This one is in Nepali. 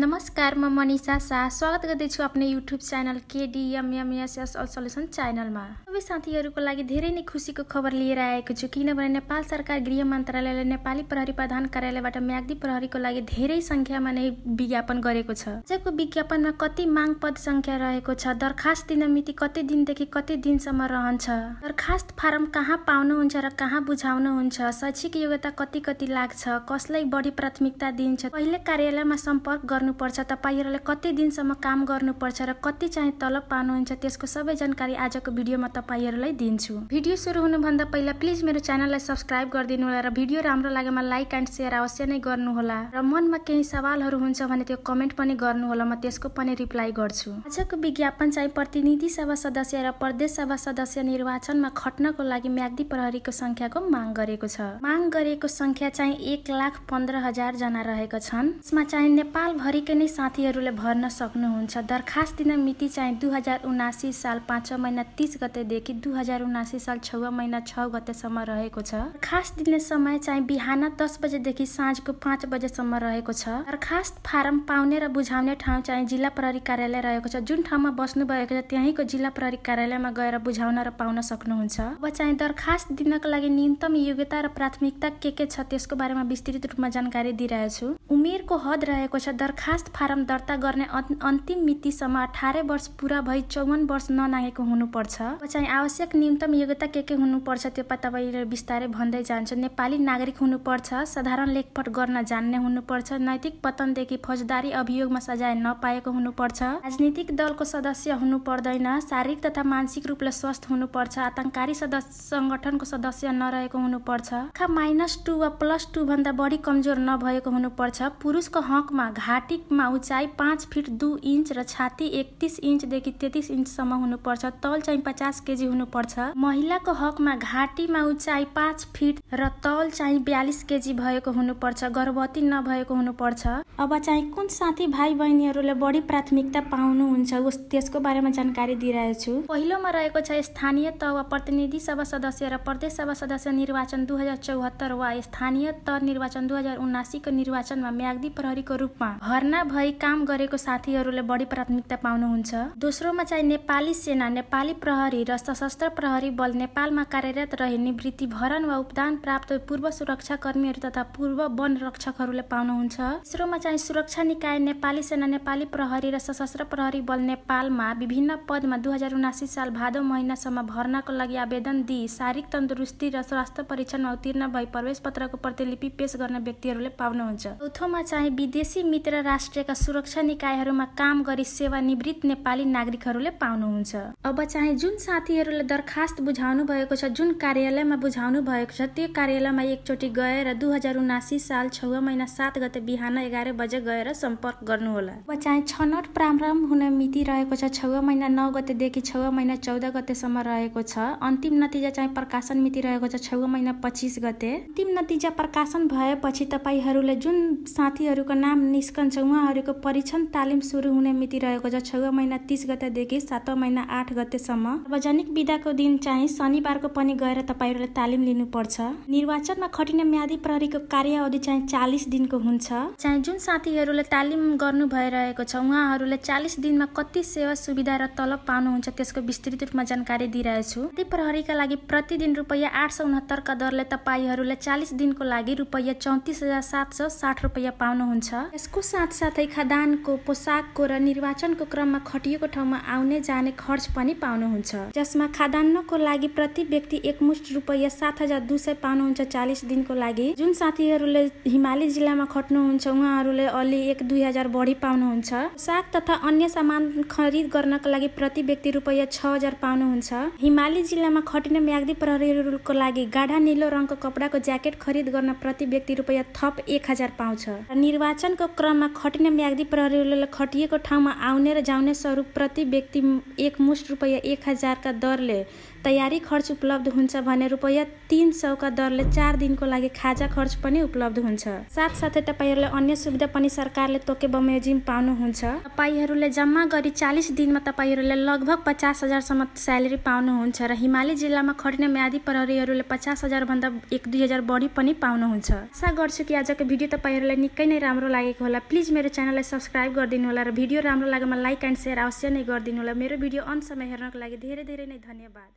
नमस्कार म मनिषा शाह स्वागत गर्दैछु आफ्नो YouTube channel KDMMSS all solution च्यानलमा सबै साथीहरूको लागि धेरै नै खुसीको खबर लिएर आएको छु किनभने नेपाल सरकार गृह मन्त्रालयले नेपाली प्रहरी प्रधान कार्यालयबाट म्याग्दी प्रहरीको लागि धेरै सङ्ख्यामा नै विज्ञापन गरेको छ आजको विज्ञापनमा कति माग पद सङ्ख्या रहेको छ दरखास्त दिन मिति कति दिनदेखि कति दिनसम्म रहन्छ दरखास्त फारम कहाँ पाउनुहुन्छ र कहाँ बुझाउनुहुन्छ शैक्षिक योग्यता कति कति लाग्छ कसलाई बढी प्राथमिकता दिन्छ पहिले कार्यालयमा सम्पर्क गर्नु गर्नुपर्छ तपाईँहरूले कति दिनसम्म काम गर्नुपर्छ र कति चाहिँ तलब पाउनुहुन्छ त्यसको सबै जानकारी आजको भिडियोमा तपाईँहरूलाई दिन्छु भिडियो सुरु हुनुभन्दा पहिला प्लिज मेरो च्यानललाई सब्सक्राइब गरिदिनु होला र भिडियो राम्रो लागेमा लाइक एन्ड सेयर अवश्य नै गर्नुहोला र मनमा केही सवालहरू हुन्छ भने त्यो कमेन्ट पनि गर्नुहोला म त्यसको पनि रिप्लाई गर्छु आजको विज्ञापन चाहिँ प्रतिनिधि सभा सदस्य र प्रदेश सभा सदस्य निर्वाचनमा खट्नको लागि म्याग्दी प्रहरीको संख्याको माग गरेको छ माग गरेको संख्या चाहिँ एक लाख पन्ध्र हजार जना रहेको छन् यसमा चाहिँ नेपाल घरिकै नै साथीहरूले भर्न सक्नुहुन्छ दरखास्त दिन मिति चाहिँ दुई हजार उनासी साल पाँच महिना तिस गतेदेखि दुई हजार उनासी साल छ महिना छ गतेसम्म रहेको छ दरखास्त दिने समय चाहिँ बिहान दस बजेदेखि साँझको पाँच बजेसम्म रहेको छ दरखास्त फारम पाउने र बुझाउने ठाउँ चाहिँ जिल्ला प्रहरी कार्यालय रहेको छ जुन ठाउँमा बस्नुभएको छ त्यहीँको जिल्ला प्रहरी कार्यालयमा गएर बुझाउन र पाउन सक्नुहुन्छ अब चाहिँ दरखास्त दिनको लागि न्यूनतम योग्यता र प्राथमिकता के के छ त्यसको बारेमा विस्तृत रूपमा जानकारी दिइरहेछु उमेरको हद रहेको छ दर खास फारम दर्ता गर्ने अन्तिम मितिसम्म अठारै वर्ष पुरा भई चौवन वर्ष ननागेको हुनुपर्छ चाहिँ आवश्यक न्यूनतम योग्यता के के हुनुपर्छ त्यो पा तपाईँले बिस्तारै भन्दै जान्छ नेपाली नागरिक हुनुपर्छ साधारण लेखपट गर्न जान्ने हुनुपर्छ नैतिक पतनदेखि फौजदारी अभियोगमा सजाय नपाएको हुनुपर्छ राजनीतिक दलको सदस्य हुनु पर्दैन शारीरिक तथा मानसिक रूपले स्वस्थ हुनुपर्छ आतंकारी सदस्य संगठनको सदस्य नरहेको हुनुपर्छ माइनस टू वा प्लस टू भन्दा बढी कमजोर नभएको हुनुपर्छ पुरुषको हकमा घाट घाँटीमा उचाइ पाँच फिट दुई इन्च र छाती एकतिस इन्चदेखि तेत्तिस इन्चसम्म हुनुपर्छ तल चाहिँ पचास केजी हुनुपर्छ महिलाको हकमा घाँटीमा उचाइ पाँच फिट र तल चाहिँ बयालिस केजी भएको हुनुपर्छ गर्भवती नभएको हुनुपर्छ अब चाहिँ कुन साथी भाइ बहिनीहरूले बढी प्राथमिकता पाउनुहुन्छ त्यसको बारेमा जानकारी दिइरहेछु पहिलोमा रहेको छ स्थानीय तह वा प्रतिनिधि सभा सदस्य र प्रदेश सभा सदस्य निर्वाचन दुई हजार चौहत्तर वा स्थानीय तह निर्वाचन दुई हजार उनासीको निर्वाचनमा म्यागदी प्रहरीको रूपमा भर्ना भई काम गरेको साथीहरूले बढी प्राथमिकता पाउनुहुन्छ दोस्रोमा चाहिँ नेपाली सेना नेपाली प्रहरी र सशस्त्र प्रहरी बल नेपालमा कार्यरत रहे निवृत्ति भरण वा उपदान प्राप्त पूर्व सुरक्षा कर्मीहरू तथा पूर्व वन रक्षकहरूले पाउनुहुन्छ तेस्रोमा चाहिँ सुरक्षा निकाय नेपाली सेना नेपाली प्रहरी र सशस्त्र प्रहरी बल नेपालमा विभिन्न पदमा दुई साल भादौ महिनासम्म भर्नाको लागि आवेदन दिई शारीरिक तन्दुरुस्ती र स्वास्थ्य परीक्षणमा उत्तीर्ण भई प्रवेश पत्रको प्रतिलिपि पेश गर्ने व्यक्तिहरूले पाउनुहुन्छ चौथोमा चाहिँ विदेशी मित्र अन्तर्राष्ट्रियका सुरक्षा निकायहरूमा काम गरी सेवा निवृत्त नेपाली नागरिकहरूले पाउनुहुन्छ अब चाहिँ जुन साथीहरूले दरखास्त बुझाउनु भएको छ जुन कार्यालयमा बुझाउनु भएको छ त्यो कार्यालयमा एकचोटि गएर दुई हजार उनासी साल छ महिना सात गते बिहान एघार बजे गएर सम्पर्क गर्नुहोला अब चाहिँ छनौट प्रारम्भ हुने मिति रहेको छ छ महिना नौ गतेदेखि छ महिना चौध गतेसम्म रहेको छ अन्तिम नतिजा चाहिँ प्रकाशन मिति रहेको छ छ महिना पच्चिस गते अन्तिम नतिजा प्रकाशन भएपछि तपाईँहरूले जुन साथीहरूको नाम निस्कन्छ उहाँहरूको परीक्षण तालिम सुरु हुने मिति रहेको छ छेउ महिना तिस गतेदेखि सातौँ महिना आठ गतेसम्म सार्वजनिक विदाको दिन चाहिँ शनिबारको पनि गएर तपाईँहरूले तालिम लिनुपर्छ निर्वाचनमा खटिने म्यादी प्रहरीको कार्यावधि चाहिँ चालिस दिनको हुन्छ चाहिँ जुन साथीहरूले तालिम गर्नु भइरहेको छ उहाँहरूले चालिस दिनमा कति सेवा सुविधा र तलब पाउनुहुन्छ त्यसको विस्तृत रूपमा जानकारी दिइरहेछु ती प्रहरीका लागि प्रतिदिन रुपियाँ आठ सौ उनहत्तरका दरले तपाईँहरूले चालिस दिनको लागि रुपियाँ चौतिस हजार सात सौ साठ रुपियाँ पाउनुहुन्छ यसको साथ साथसाथै खदानको पोसाकको र निर्वाचनको क्रममा खटिएको ठाउँमा आउने जाने खर्च पनि पाउनुहुन्छ जसमा खादान्नको लागि प्रति व्यक्ति एकमुष्ट रुपियाँ सात हजार दुई सय पाउनुहुन्छ चालिस दिनको लागि जुन साथीहरूले हिमाली जिल्लामा खट्नुहुन्छ उहाँहरूले अलि एक दुई हजार बढी पाउनुहुन्छ साग तथा अन्य सामान खरिद गर्नको लागि प्रति व्यक्ति रुपियाँ छ हजार पाउनुहुन्छ हिमाली जिल्लामा खटिने म्याग्दी प्रहरीहरूको लागि गाढा निलो रङको कपडाको ज्याकेट खरिद गर्न प्रति व्यक्ति रुपियाँ थप एक हजार पाउँछ निर्वाचनको क्रममा खटिने म्याग्दी प्रहरीले खटिएको ठाउँमा आउने र जाउने स्वरूप प्रति व्यक्ति एकमुष्ट रुपियाँ एक हजारका दरले तयारी खर्च उपलब्ध हुन्छ भने रुपियाँ तिन सौका दरले चार दिनको लागि खाजा खर्च पनि उपलब्ध हुन्छ साथसाथै तपाईँहरूले अन्य सुविधा पनि सरकारले तोके बमोजिम पाउनुहुन्छ तपाईँहरूले जम्मा गरी चालिस दिनमा तपाईँहरूले लगभग पचास हजारसम्म स्यालेरी पाउनुहुन्छ र हिमाली जिल्लामा खटिने म्यादी प्रहरीहरूले पचास हजारभन्दा एक दुई हजार बढी पनि पाउनुहुन्छ आशा गर्छु कि आजको भिडियो तपाईँहरूलाई निकै नै राम्रो लागेको होला प्लिज मेरो च्यानललाई सब्सक्राइब गरिदिनु होला र भिडियो राम्रो लागेमा लाइक एन्ड सेयर अवश्य नै गरिदिनु होला मेरो भिडियो अन्तसम्म हेर्नको लागि धेरै धेरै नै धन्यवाद